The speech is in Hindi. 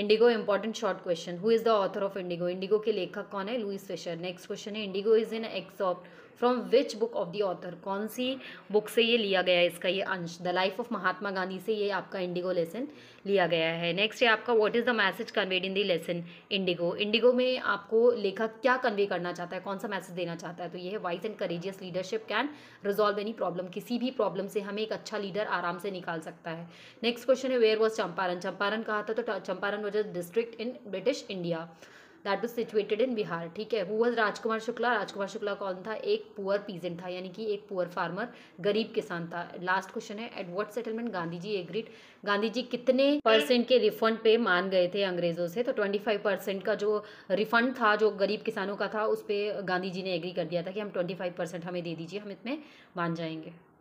Indigo important short question who is the author of Indigo Indigo के लेखक कौन है लुइस फिशर नेक्स्ट क्वेश्चन है Indigo is an excerpt from which book of the author कौन सी बुक से ये लिया गया है इसका ये अंश the life of Mahatma Gandhi से ये आपका इंडिगो लेसन लिया गया है नेक्स्ट है आपका what is the message conveyed in the lesson Indigo Indigo में आपको लेखक क्या कन्वे करना चाहता है कौन सा मैसेज देना चाहता है तो ये है wise and courageous leadership can resolve any problem किसी भी प्रॉब्लम से हमें एक अच्छा लीडर आराम से निकाल सकता है नेक्स्ट क्वेश्चन है वेयर वॉज चंपारण चंपारण कहा था तो Champaran Bhutan which is district in British India that was situated in Bihar ठीक है हु वॉज राजकुमार शुक्ला राजकुमार शुक्ला कौन था एक पुअर पीजेंट था यानी कि एक पुअर फार्मर गरीब किसान था लास्ट क्वेश्चन है at what settlement Gandhi ji agreed Gandhi ji कितने परसेंट के रिफंड पे मान गए थे अंग्रेजों से तो ट्वेंटी फाइव परसेंट का जो रिफंड था जो गरीब किसानों का था उस पर गांधी जी ने एग्री कर दिया था कि हम ट्वेंटी फाइव परसेंट हमें दे दीजिए हम इसमें मान जाएंगे